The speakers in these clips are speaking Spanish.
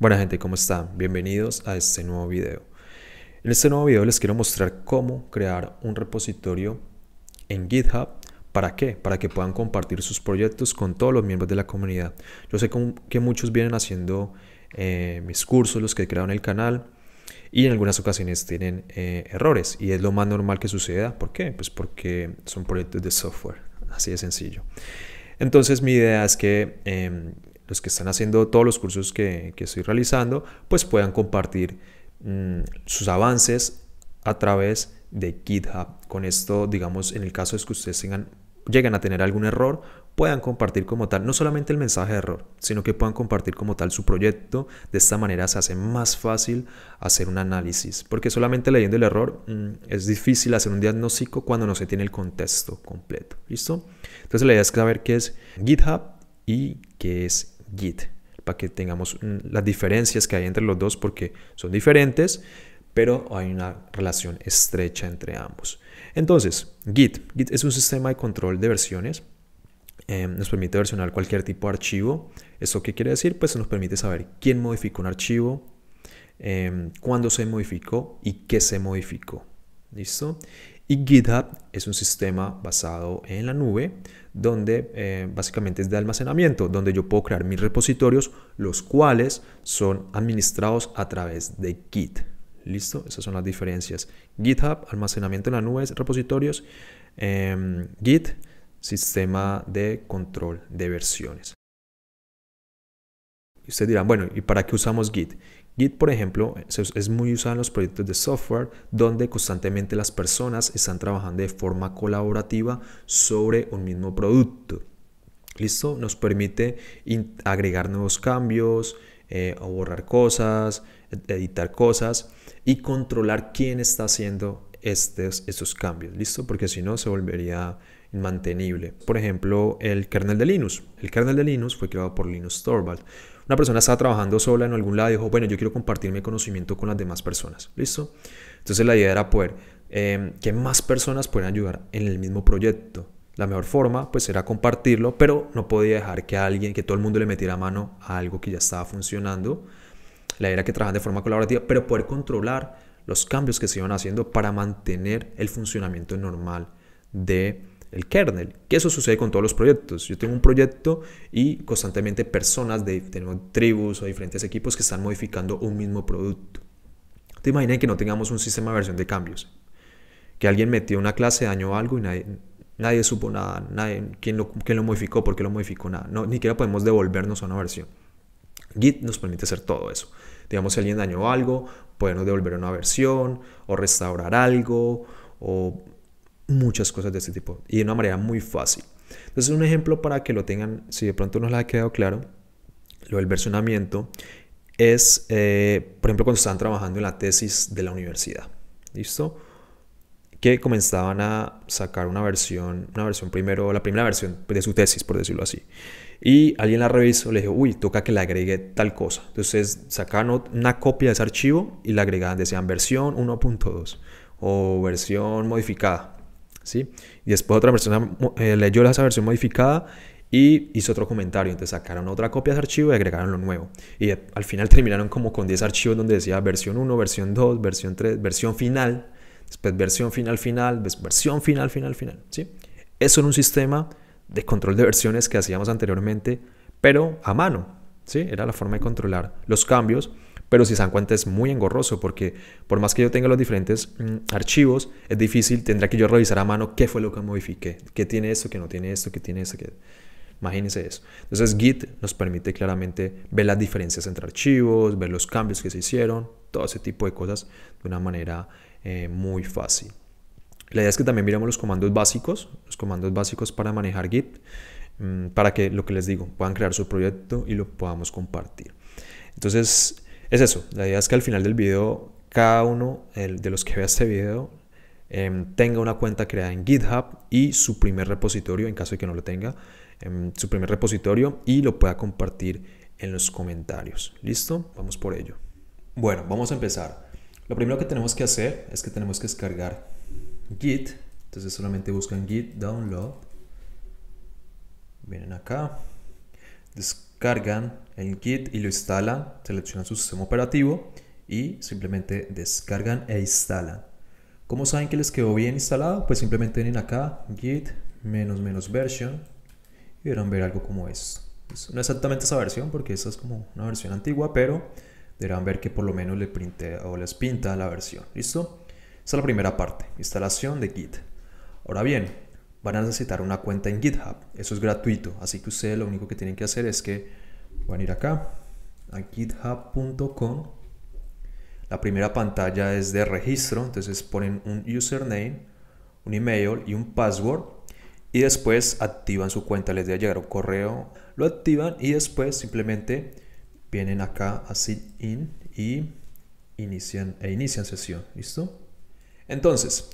Buena gente, ¿cómo están? Bienvenidos a este nuevo video. En este nuevo video les quiero mostrar cómo crear un repositorio en GitHub. ¿Para qué? Para que puedan compartir sus proyectos con todos los miembros de la comunidad. Yo sé que muchos vienen haciendo eh, mis cursos, los que crearon el canal, y en algunas ocasiones tienen eh, errores. Y es lo más normal que suceda. ¿Por qué? Pues porque son proyectos de software. Así de sencillo. Entonces mi idea es que em, los que están haciendo todos los cursos que, estoy realizando, pues puedan compartir mm, sus avances a través de GitHub. Con esto, digamos, en el caso de que ustedes lleguen a tener algún error, puedan compartir como tal, no solamente el mensaje de error, sino que puedan compartir como tal su proyecto. De esta manera se hace más fácil hacer un análisis, porque solamente leyendo el error mm, es difícil hacer un diagnóstico cuando no se tiene el contexto completo. ¿Listo? Entonces la idea es saber qué es GitHub y qué es Git, para que tengamos las diferencias que hay entre los dos porque son diferentes, pero hay una relación estrecha entre ambos. Entonces, Git. Git es un sistema de control de versiones. Em, nos permite versionar cualquier tipo de archivo. eso qué quiere decir? Pues nos permite saber quién modificó un archivo, em, cuándo se modificó y qué se modificó. ¿Listo? Y GitHub es un sistema basado en la nube donde eh, básicamente es de almacenamiento, donde yo puedo crear mis repositorios, los cuales son administrados a través de Git. ¿Listo? Esas son las diferencias. GitHub, almacenamiento en la nube, repositorios. Em, Git, sistema de control de versiones ustedes dirán, bueno, ¿y para qué usamos Git? Git, por ejemplo, es muy usado en los proyectos de software donde constantemente las personas están trabajando de forma colaborativa sobre un mismo producto. ¿Listo? Nos permite agregar nuevos cambios, eh, o borrar cosas, e-, editar cosas y controlar quién está haciendo estos, estos cambios. ¿Listo? Porque si no, se volvería mantenible. Por ejemplo, el kernel de Linux. El kernel de Linux fue creado por Linus Torvald. Una persona estaba trabajando sola en algún lado y dijo, bueno, yo quiero compartir mi conocimiento con las demás personas. ¿Listo? Entonces la idea era poder em, que más personas puedan ayudar en el mismo proyecto. La mejor forma pues era compartirlo, pero no podía dejar que alguien, que todo el mundo le metiera mano a algo que ya estaba funcionando. La idea era que trabajan de forma colaborativa, pero poder controlar los cambios que se iban haciendo para mantener el funcionamiento normal de el kernel. Que eso sucede con todos los proyectos. Yo tengo un proyecto y constantemente personas de tenemos tribus o diferentes equipos que están modificando un mismo producto. Te imaginas que no tengamos un sistema de versión de cambios. Que alguien metió una clase, dañó algo y nadie, supo nada. Nadie, ¿quién, lo, lo modificó? ¿Por qué lo modificó? Nada. ni siquiera podemos devolvernos a una versión. Git nos permite hacer todo eso. Digamos, si alguien dañó algo, podemos devolver una versión o restaurar algo o muchas cosas de este tipo y de una manera muy fácil. Entonces, un ejemplo para que lo tengan, si de pronto no les ha quedado claro, lo del versionamiento es, eh, por ejemplo, cuando estaban trabajando en la tesis de la universidad, ¿listo? Que comenzaban a sacar una versión, una versión primero, la primera versión de su tesis, por decirlo así. Y alguien la revisó, le dijo, uy, toca que le agregue tal cosa. Entonces sacaron una copia de ese archivo y la agregaban, decían versión 1.2 o versión modificada. ¿sí? Y después otra persona eh, leyó esa versión modificada y hizo otro comentario. Entonces sacaron otra copia de ese archivo y agregaron lo nuevo. Y al final terminaron como con 10 archivos donde decía versión 1, versión 2, versión 3, versión final, después versión final final, versión final final final. ¿sí? Eso en un sistema de control de versiones que hacíamos anteriormente, pero a mano. ¿sí? Era la forma de controlar los cambios pero si se dan cuenta es muy engorroso porque por más que yo tenga los diferentes mm, archivos, es difícil, tendrá que yo revisar a mano qué fue lo que modifiqué, qué tiene esto, qué no tiene esto, qué tiene esto, qué... Imagínense eso. Entonces Git nos permite claramente ver las diferencias entre archivos, ver los cambios que se hicieron, todo ese tipo de cosas de una manera eh, muy fácil. La idea es que también miramos los comandos básicos, los comandos básicos para manejar Git, mm, para que lo que les digo, puedan crear su proyecto y lo podamos compartir. Entonces, es eso, la idea es que al final del video cada uno de los que vea este video em, tenga una cuenta creada en GitHub y su primer repositorio, en caso de que no lo tenga, em, su primer repositorio y lo pueda compartir en los comentarios. ¿Listo? Vamos por ello. Bueno, vamos a empezar. Lo primero que tenemos que hacer es que tenemos que descargar Git. Entonces solamente buscan Git Download. Vienen acá. Descargan en Git y lo instalan, seleccionan su sistema operativo y simplemente descargan e instalan. ¿Cómo saben que les quedó bien instalado? Pues simplemente vienen acá, git menos menos version y deberán ver algo como esto. Pues, no exactamente esa versión porque esa es como una versión antigua, pero deberán ver que por lo menos le printe o les pinta la versión. ¿Listo? esa es la primera parte, instalación de Git. Ahora bien, van a necesitar una cuenta en GitHub. Eso es gratuito, así que ustedes lo único que tienen que hacer es que Van a ir acá, a github.com. La primera pantalla es de registro, entonces ponen un username, un email y un password. Y después activan su cuenta, les de llegar o correo, lo activan y después simplemente vienen acá a sit in y inician, e inician sesión. ¿Listo? Entonces,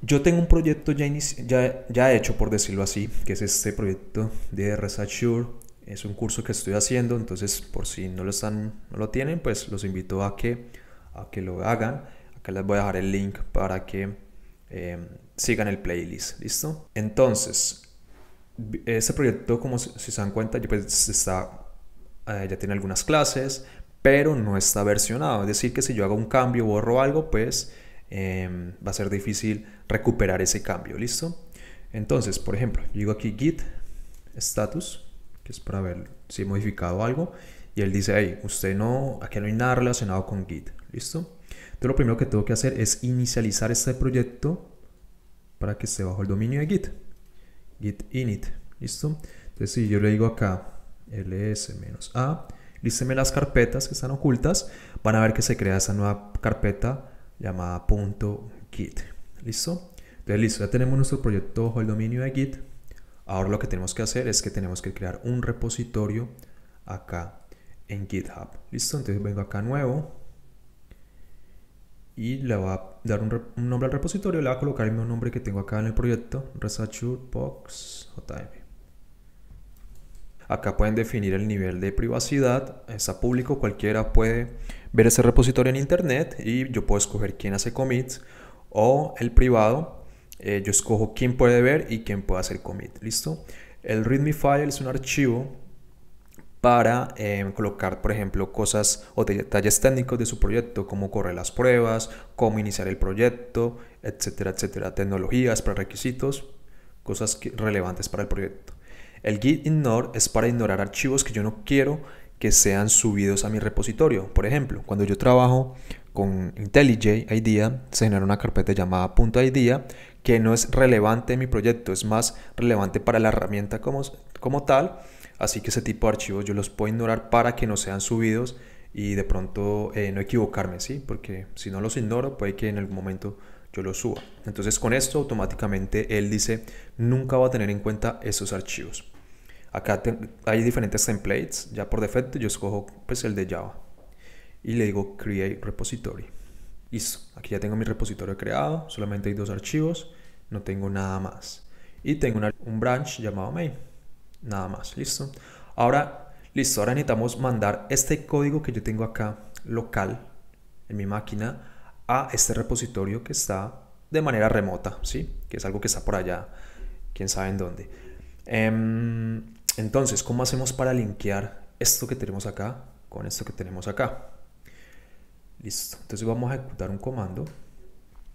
yo tengo un proyecto ya, ya, ya, hecho, por decirlo así, que es este proyecto de sure es un curso que estoy haciendo, entonces por si no lo, están, no lo tienen, pues los invito a que, a que lo hagan. Acá les voy a dejar el link para que eh, sigan el playlist, ¿listo? Entonces, este proyecto, como si, se dan cuenta, pues, está, eh, ya tiene algunas clases, pero no está versionado. Es decir, que si yo hago un cambio, borro algo, pues em, va a ser difícil recuperar ese cambio, ¿listo? Entonces, por ejemplo, yo digo aquí git status es para ver si he modificado algo. Y él dice, hey, usted no, aquí no hay nada relacionado con Git, ¿listo? Entonces lo primero que tengo que hacer es inicializar este proyecto para que esté bajo el dominio de Git. Git init, ¿listo? Entonces si yo le digo acá ls-a, listeme las carpetas que están ocultas, van a ver que se crea esa nueva carpeta llamada .git, ¿listo? Entonces listo, ya tenemos nuestro proyecto bajo el dominio de Git, Ahora lo que tenemos que hacer es que tenemos que crear un repositorio acá en GitHub. Listo, entonces vengo acá nuevo y le voy a dar un, nombre al repositorio, le voy a colocar el mismo nombre que tengo acá en el proyecto, Box Acá pueden definir el nivel de privacidad, está público, cualquiera puede ver ese repositorio en internet y yo puedo escoger quién hace commits o el privado eh, yo escojo quién puede ver y quién puede hacer commit. ¿Listo? El README file es un archivo para em, colocar, por ejemplo, cosas o detalles técnicos de su proyecto, cómo correr las pruebas, cómo iniciar el proyecto, etcétera, etcétera, tecnologías, prerequisitos, cosas relevantes para el proyecto. El git ignore es para ignorar archivos que yo no quiero que sean subidos a mi repositorio. Por ejemplo, cuando yo trabajo con IntelliJ IDEA, se genera una carpeta llamada .idea que no es relevante en mi proyecto, es más relevante para la herramienta como, como tal. Así que ese tipo de archivos yo los puedo ignorar para que no sean subidos y de pronto eh, no equivocarme, ¿sí? Porque si no los ignoro, puede que en algún momento yo los suba. Entonces con esto automáticamente él dice, nunca va a tener en cuenta esos archivos. Acá hay diferentes templates, ya por defecto yo escojo pues el de Java y le digo Create Repository. Listo, aquí ya tengo mi repositorio creado, solamente hay dos archivos, no tengo nada más. Y tengo un branch llamado main, nada más, listo. Ahora, listo, ahora necesitamos mandar este código que yo tengo acá local en mi máquina a este repositorio que está de manera remota, ¿sí? Que es algo que está por allá, quién sabe en dónde. Em, entonces, ¿cómo hacemos para linkear esto que tenemos acá con esto que tenemos acá? Listo. Entonces vamos a ejecutar un comando.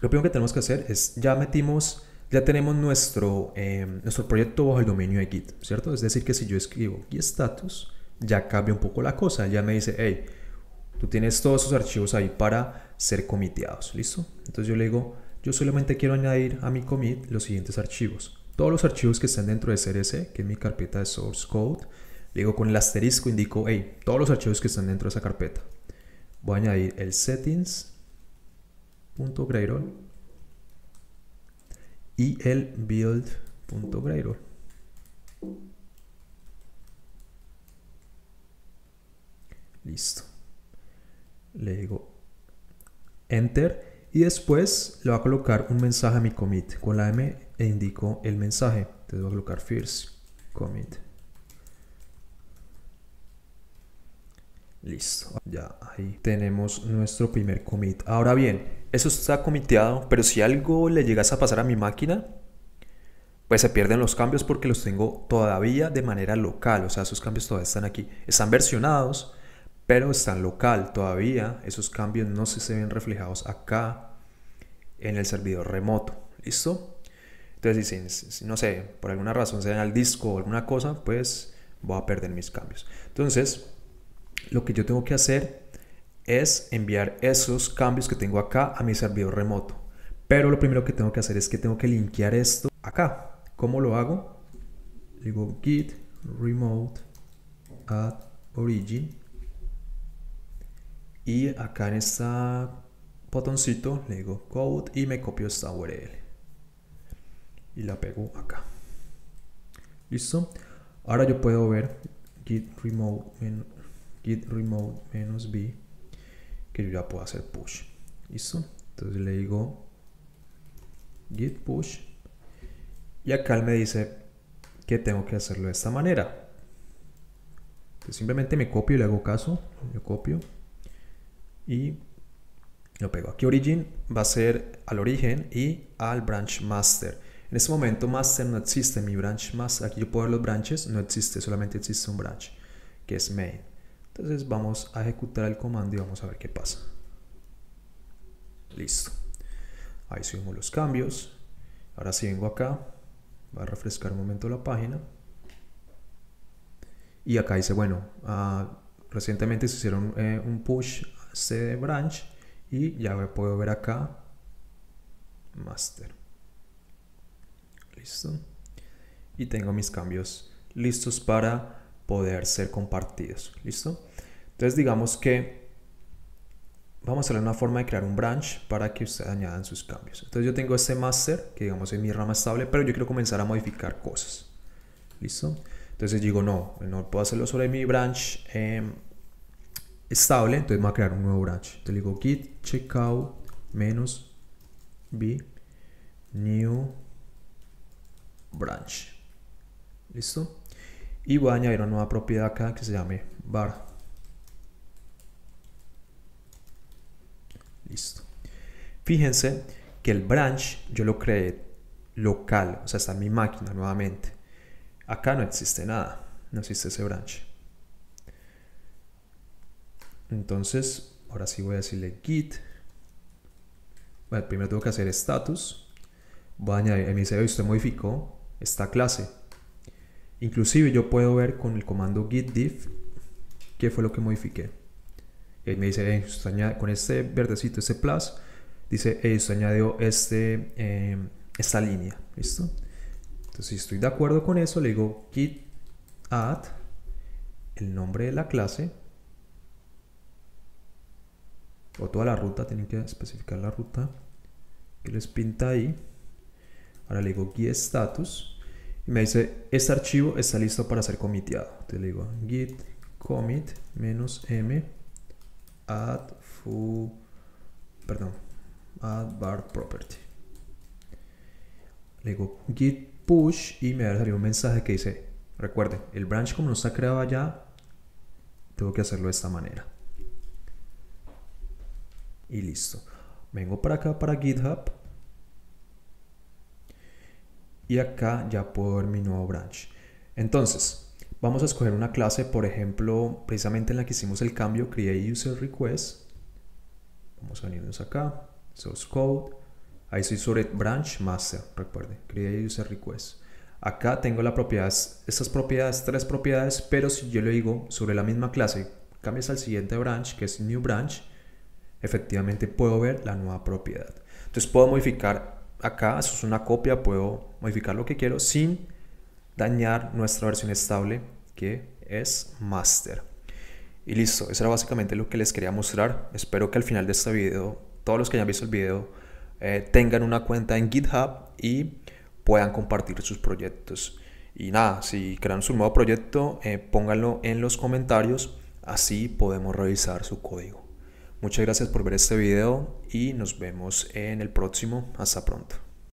Lo primero que tenemos que hacer es, ya metimos, ya tenemos nuestro, em, nuestro proyecto bajo el dominio de Git, ¿cierto? Es decir, que si yo escribo git status, ya cambia un poco la cosa. Ya me dice, hey, tú tienes todos esos archivos ahí para ser comiteados, ¿listo? Entonces yo le digo, yo solamente quiero añadir a mi commit los siguientes archivos. Todos los archivos que están dentro de CRC, que es mi carpeta de source code, le digo con el asterisco, indico, hey, todos los archivos que están dentro de esa carpeta. Voy a añadir el settings.gradle y el build.gradle, Listo. Le digo Enter y después le voy a colocar un mensaje a mi commit. Con la M e indico el mensaje. Entonces voy a colocar first commit. Listo, ya ahí tenemos nuestro primer commit. Ahora bien, eso está comiteado, pero si algo le llegas a pasar a mi máquina, pues se pierden los cambios porque los tengo todavía de manera local. O sea, esos cambios todavía están aquí. Están versionados, pero están local todavía. Esos cambios no se ven reflejados acá en el servidor remoto. ¿Listo? Entonces, si, no sé, por alguna razón se ven al disco o alguna cosa, pues voy a perder mis cambios. Entonces, lo que yo tengo que hacer es enviar esos cambios que tengo acá a mi servidor remoto. Pero lo primero que tengo que hacer es que tengo que linkear esto acá. ¿Cómo lo hago? Digo git remote add origin. Y acá en este botoncito le digo code y me copio esta URL. Y la pego acá. ¿Listo? Ahora yo puedo ver git remote git remote menos b que yo ya puedo hacer push listo entonces le digo git push y acá él me dice que tengo que hacerlo de esta manera simplemente me copio y le hago caso yo copio y lo pego aquí origin va a ser al origen y al branch master en este momento master no existe mi branch master aquí yo puedo ver los branches no existe solamente existe un branch que es main entonces vamos a ejecutar el comando y vamos a ver qué pasa. Listo. Ahí subimos los cambios. Ahora si vengo acá, voy a refrescar un momento la página. Y acá dice, bueno, ah, recientemente se hicieron eh, un push CD branch y ya me puedo ver acá master. Listo. Y tengo mis cambios listos para poder ser compartidos. ¿Listo? Entonces digamos que vamos a ver una forma de crear un branch para que ustedes añadan sus cambios. Entonces yo tengo este master, que digamos es mi rama estable, pero yo quiero comenzar a modificar cosas. ¿Listo? Entonces digo, no, no puedo hacerlo sobre mi branch em, estable, entonces me a crear un nuevo branch. Entonces digo git checkout menos b new branch. ¿Listo? Y voy a añadir una nueva propiedad acá que se llame bar Listo. Fíjense que el branch yo lo creé local, o sea, está en mi máquina nuevamente. Acá no existe nada, no existe ese branch. Entonces, ahora sí voy a decirle git. Bueno, primero tengo que hacer status. Voy a añadir, me dice, usted modificó esta clase. Inclusive yo puedo ver con el comando git diff qué fue lo que modifiqué. Eh, me dice, con este verdecito, este plus, dice, eh, añadió este, em, esta línea, ¿listo? Entonces, si estoy de acuerdo con eso, le digo git add, el nombre de la clase, o toda la ruta, tienen que especificar la ruta que les pinta ahí. Ahora le digo git status y me dice este archivo está listo para ser comiteado. Entonces le digo git commit menos m add foo perdón add bar property le digo git push y me va a salir un mensaje que dice recuerden el branch como no está creado ya, tengo que hacerlo de esta manera y listo vengo para acá para github y acá ya puedo ver mi nuevo branch entonces Vamos a escoger una clase, por ejemplo, precisamente en la que hicimos el cambio, create user request. Vamos a venirnos acá, source code. Ahí soy sobre branch master, recuerden, create user request. Acá tengo las propiedades, estas propiedades, tres propiedades, pero si yo le digo sobre la misma clase, cambias al siguiente branch, que es new branch, efectivamente puedo ver la nueva propiedad. Entonces puedo modificar acá, eso es una copia, puedo modificar lo que quiero sin dañar nuestra versión estable que es master. Y listo, eso era básicamente lo que les quería mostrar. Espero que al final de este video, todos los que hayan visto el video, eh, tengan una cuenta en GitHub y puedan compartir sus proyectos. Y nada, si crean su nuevo proyecto, eh, pónganlo en los comentarios, así podemos revisar su código. Muchas gracias por ver este video y nos vemos en el próximo. Hasta pronto.